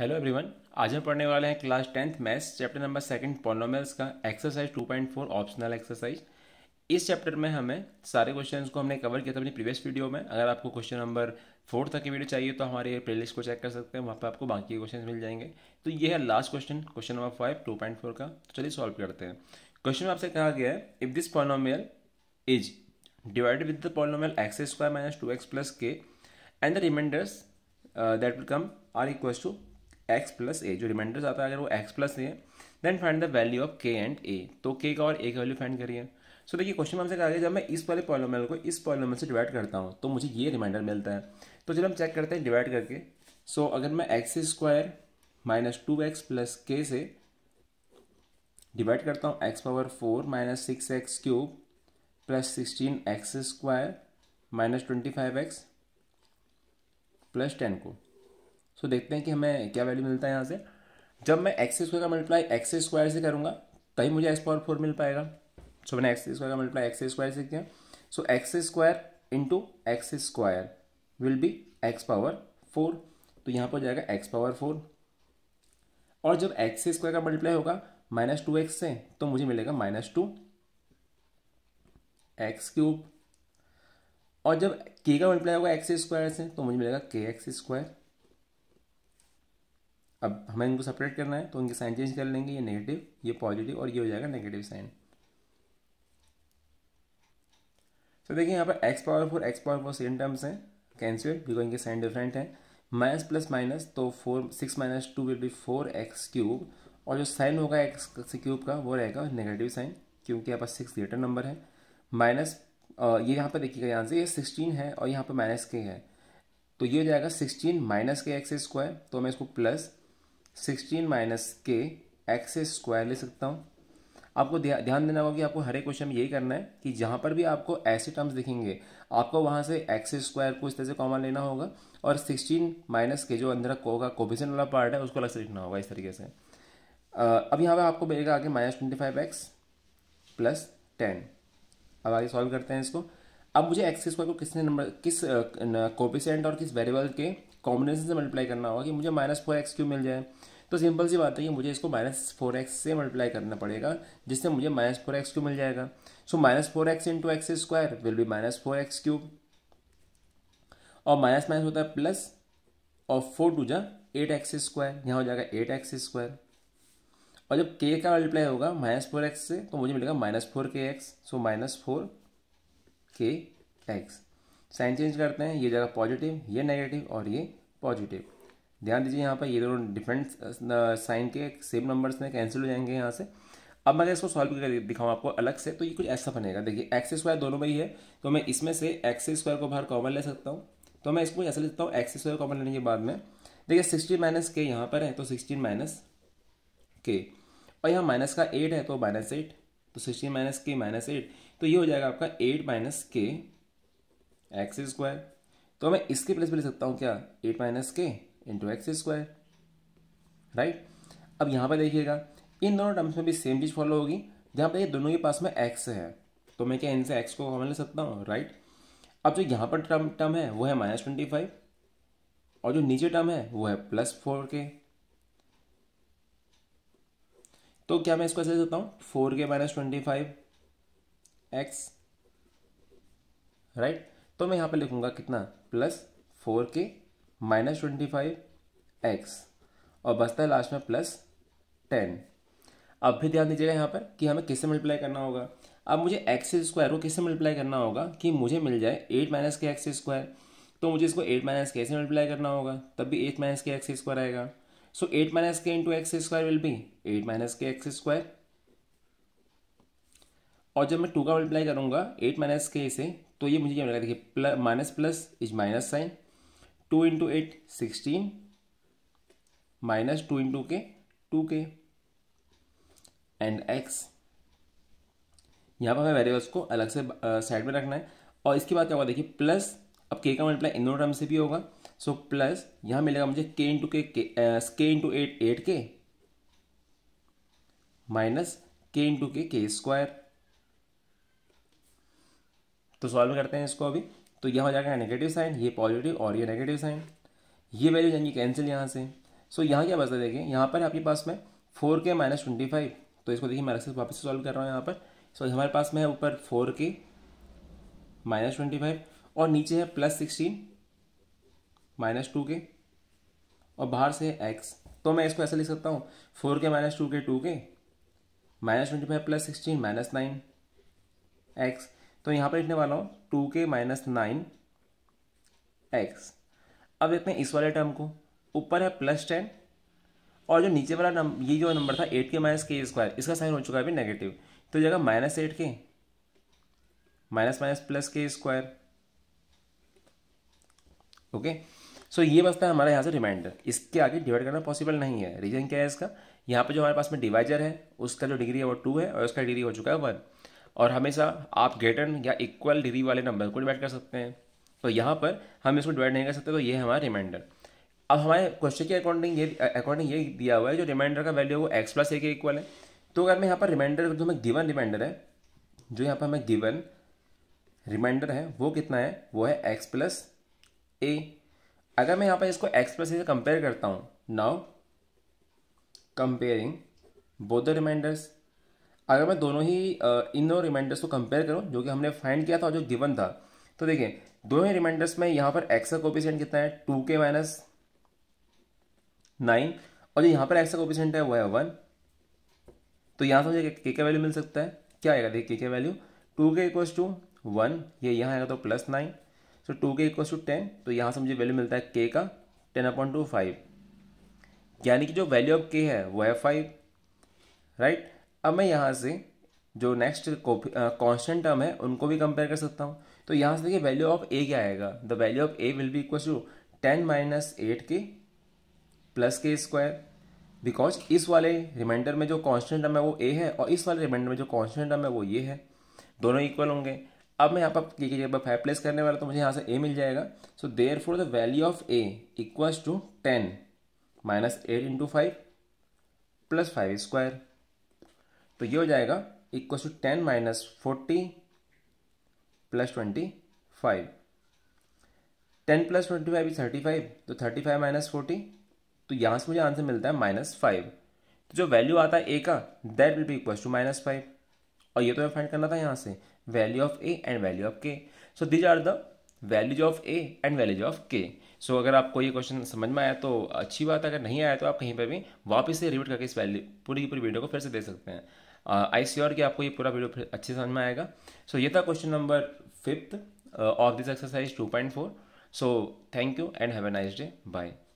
Hello everyone आज हम पढ़ने वाले हैं class tenth maths chapter number second polynomials का एक्सरसाइज 2.4 ऑप्शनल एक्सरसाइज इस चैप्टर में हमें सारे क्वेश्चन को हमने कवर किया था अपनी प्रीवियस वीडियो में अगर आपको क्वेश्चन नंबर फोर तक की वीडियो चाहिए तो हमारे लिस्ट को चेक कर सकते हैं वहाँ पर आपको बाकी क्वेश्चन मिल जाएंगे तो ये है last question question number five two point four का तो चलिए सॉल्व करते हैं क्वेश्चन में आपसे कहा गया है if this polynomial is divide with the polynomial X square minus two X plus K and the remainders that will come are equals to X plus A जो रिमाइंडर्स आता है अगर वो एक्स प्लस ए है then find the value of K and A तो K का और ए का वैल्यू फाइंड करिए सो देखिए क्वेश्चन में हमसे कहा गया जब मैं इस वाले पॉलोमल को इस पॉलोमल से डिवाइड करता हूँ तो मुझे ये रिमाइंडर मिलता है तो चलो हम चेक करते हैं डिवाइड करके सो so, अगर मैं X square minus two X plus K से डिवाइड करता हूँ X power four minus six X cube plus sixteen X square minus twenty five X plus ten को सो so, देखते हैं कि हमें क्या वैल्यू मिलता है यहाँ से जब मैं एक्स स्क्वायर का मल्टीप्लाई एक्स स्क्वायर से करूँगा तभी मुझे एक्स पावर फोर मिल पाएगा सो so, मैंने एक्स स्क्वायर का मल्टीप्लाई एक्स स्क्वायर से किया so X square into X square will be X power four तो यहाँ पर जाएगा एक्स पावर फोर और जब एक्स स्क्वायर का मल्टीप्लाई होगा माइनस टू एक्स से तो मुझे मिलेगा माइनस टू एक्स क्यूब और जब के का मल्टीप्लाई होगा एक्स स्क्वायर से तो मुझे मिलेगा के एक्स स्क्वायर अब हमें इनको सेपरेट करना है तो उनके साइन चेंज कर लेंगे ये नेगेटिव ये पॉजिटिव और ये हो जाएगा नेगेटिव साइन तो देखिए यहाँ पर X power four X power four same terms हैं कैंसिल बिकॉज इनके साइन डिफरेंट है माइनस प्लस माइनस तो four six minus two will be four X cube और जो साइन होगा एक्स क्यूब का वो रहेगा नेगेटिव साइन क्योंकि यहाँ पर सिक्स ग्रेटर नंबर है माइनस ये यहाँ पर देखिएगा यहाँ से ये सिक्सटीन है और यहाँ पर माइनस के है तो ये हो जाएगा sixteen minus K X square तो मैं इसको plus sixteen minus K X square ले सकता हूँ आपको ध्यान देना होगा कि आपको हर एक क्वेश्चन में यही करना है कि जहाँ पर भी आपको ऐसे टर्म्स दिखेंगे आपको वहाँ से एक्स स्क्वायर को इस तरह से कॉमन लेना होगा और सिक्सटीन माइनस के जो अंदर होगा कोविजन वाला पार्ट है उसको अलग से लिखना होगा इस तरीके से अब यहाँ पर आपको मिलेगा आगे minus twenty five X plus ten अब आगे सॉल्व करते हैं इसको अब मुझे एक्स स्क्वायर को किसने नंबर किस कोपिशेंट और किस वेरिएबल के कॉम्बिनेशन से मल्टीप्लाई करना होगा कि मुझे माइनस फोर एक्स क्यू मिल जाए तो सिंपल सी बात है कि मुझे इसको माइनस फोर एक्स से मल्टीप्लाई करना पड़ेगा जिससे मुझे माइनस फोर एक्स क्यूब मिल जाएगा so minus four X into X square will be minus four X cube और माइनस माइनस होता है प्लस और फोर टू जा एट एक्स स्क्वायर यहाँ हो जाएगा एट एक्स स्क्वायर और जब के का मल्टीप्लाई होगा माइनस फोर एक्स से तो मुझे मिलेगा minus four K X so minus four K X sign change करते हैं ये जगह पॉजिटिव ये नेगेटिव और ये पॉजिटिव ध्यान दीजिए यहाँ पर ये दोनों डिफरेंट साइन के सेम नंबर्स में कैंसिल हो जाएंगे यहाँ से अब मैं इसको सॉल्व करके दिखाऊँ आपको अलग से तो ये कुछ ऐसा बनेगा देखिए एक्स स्क्वायर दोनों में ही है तो मैं इसमें से एक्स स्क्वायर को बाहर कॉमन ले सकता हूँ तो मैं इसको ऐसा लेता हूँ एक्स स्क्वायर कॉमन लेने के बाद में देखिए सिक्सटीन माइनस के यहाँ पर है तो सिक्सटीन माइनस के और यहाँ माइनस का एट है तो माइनस एट तो sixteen minus K minus eight तो ये हो जाएगा आपका eight minus K X square तो मैं इसके प्लेस पर ले सकता हूँ क्या eight minus K into X square right अब यहाँ पर देखिएगा इन दोनों टर्म्स में भी सेम चीज़ फॉलो होगी जहाँ पर ये दोनों के पास में एक्स है तो मैं क्या इनसे एक्स को कॉमन ले सकता हूँ राइट अब जो यहाँ पर टर्म टर्म है वो है माइनस ट्वेंटी फाइव और जो नीचे टर्म है वो है प्लस फोर के तो क्या मैं इसको ऐसे सकता हूँ four K minus twenty five X right तो मैं यहाँ पर लिखूंगा कितना plus four K minus twenty five X और बचता है लास्ट में प्लस टेन अब भी ध्यान दीजिएगा यहाँ पर कि हमें किससे मल्टीप्लाई करना होगा अब मुझे एक्स स्क्वायर को किससे मल्टीप्लाई करना होगा कि मुझे मिल जाए eight minus K X square तो मुझे इसको एट माइनस के से मल्टीप्लाई करना होगा तब भी eight minus K X square आएगा so eight minus K into X square will be eight minus K X square और जब मैं टू का मल्टीप्लाई करूंगा एट माइनस के से तो ये मुझे क्या मिलेगा देखिए minus plus is minus sign two into eight sixteen minus two into K two K and X यहाँ पर हमें वेरिएबल्स को अलग से साइड में रखना है और इसके बाद क्या होगा देखिए प्लस अब के का मल्टीप्लाई इन दोनों टर्म से भी होगा सो प्लस यहाँ मिलेगा मुझे के into K K into eight eight K minus K into K K square तो सॉल्व करते हैं इसको अभी तो यह हो जाएगा नेगेटिव साइन ये पॉजिटिव और ये नेगेटिव साइन ये वैल्यू जाएंगी कैंसिल यहाँ से सो यहाँ क्या बचता है देखिए यहाँ पर आपके पास में four K minus twenty five तो इसको देखिए मैं से वापस से सॉल्व कर रहा हूँ यहाँ पर सो so, हमारे पास में है ऊपर four K minus twenty five और नीचे है प्लस सिक्सटीन माइनस टू के और बाहर से है एक्स तो मैं इसको ऐसे लिख सकता हूँ four K minus two K two K minus twenty five plus sixteen minus nine X तो यहाँ पर लिखने वाला हूँ to K minus nine x अब देखते हैं इस वाले टर्म को ऊपर है प्लस टेन और जो नीचे वाला नंबर ये जो नंबर था एट के माइनस के स्क्वायर इसका साइन हो चुका है अभी नेगेटिव तो जगह minus eight K minus minus plus K square okay so ये बचता है हमारा यहाँ से रिमाइंडर इसके आगे डिवाइड करना पॉसिबल नहीं है रीजन क्या है इसका यहाँ पर जो हमारे पास में डिवाइजर है उसका जो डिग्री है वो टू है और उसका डिग्री हो चुका है वन और हमेशा आप ग्रेटर या इक्वल डिग्री वाले नंबर को डिवाइड कर सकते हैं तो यहाँ पर हम इसको डिवाइड नहीं कर सकते तो ये हमारा रिमाइंडर अब हमारे क्वेश्चन के अकॉर्डिंग ये अकॉर्डिंग ये दिया हुआ है जो रिमाइंडर का वैल्यू है वो एक्स प्लस ए के इक्वल है तो अगर मैं यहाँ पर रिमाइंडर जो हमें गिवन रिमाइंडर है जो यहाँ पर हमें गिवन रिमाइंडर है वो कितना है वो है एक्स प्लस ए अगर मैं यहाँ पर इसको एक्स प्लस ए से कंपेयर करता हूँ now comparing both the remainders अगर मैं दोनों ही इन दोनों रिमाइंडर्स को कंपेयर करूँ जो कि हमने फाइंड किया था और जो गिवन था तो देखिए दोनों ही रिमाइंडर्स में यहाँ पर एक्स का कोपिशेंट कितना है टू के माइनस नाइन और जो यहाँ पर एक्स का कोपिशेंट है वो है वन तो यहाँ से मुझे के का वैल्यू मिल सकता है क्या आएगा देखिए के का value two K equals to one ये यहाँ आएगा तो plus nine so two K equals to ten तो यहाँ से मुझे वैल्यू मिलता है के का टेन अपॉइंट टू फाइव यानी कि जो वैल्यू ऑफ के है वो है फाइव राइट right? अब मैं यहाँ से जो नेक्स्ट कॉन्स्टेंट टर्म है उनको भी कंपेयर कर सकता हूँ तो यहाँ से देखिए वैल्यू ऑफ ए क्या आएगा the value of A will be equal to ten minus eight K plus K square because इस वाले रिमाइंडर में जो कॉन्स्टेंट टर्म है वो ए है और इस वाले रिमाइंडर में जो कॉन्स्टेंट टर्म है वो ये है दोनों इक्वल होंगे अब मैं यहाँ पर जब फाइव प्लेस करने वाला तो मुझे यहाँ से ए मिल जाएगा so therefore the value of A equals to ten minus eight into five plus five square तो ये हो जाएगा equal to ten minus forty plus twenty five ten plus twenty five thirty five तो thirty five minus forty तो यहाँ से मुझे answer मिलता है माइनस फाइव तो जो वैल्यू आता है ए का that will be equal to minus five और ये तो मैं फाइंड करना था यहाँ से value of A and value of K so these are the values of A and values of K so अगर आपको ये क्वेश्चन समझ में आया तो अच्छी बात है अगर नहीं आया तो आप कहीं पर भी वापस से रिपीट करके इस वैल्यू पूरी पूरी वीडियो को फिर से दे सकते हैं आई और कि आपको ये पूरा वीडियो अच्छे समझ में आएगा सो so, ये था question number fifth of this exercise two point four so thank you and have a nice day bye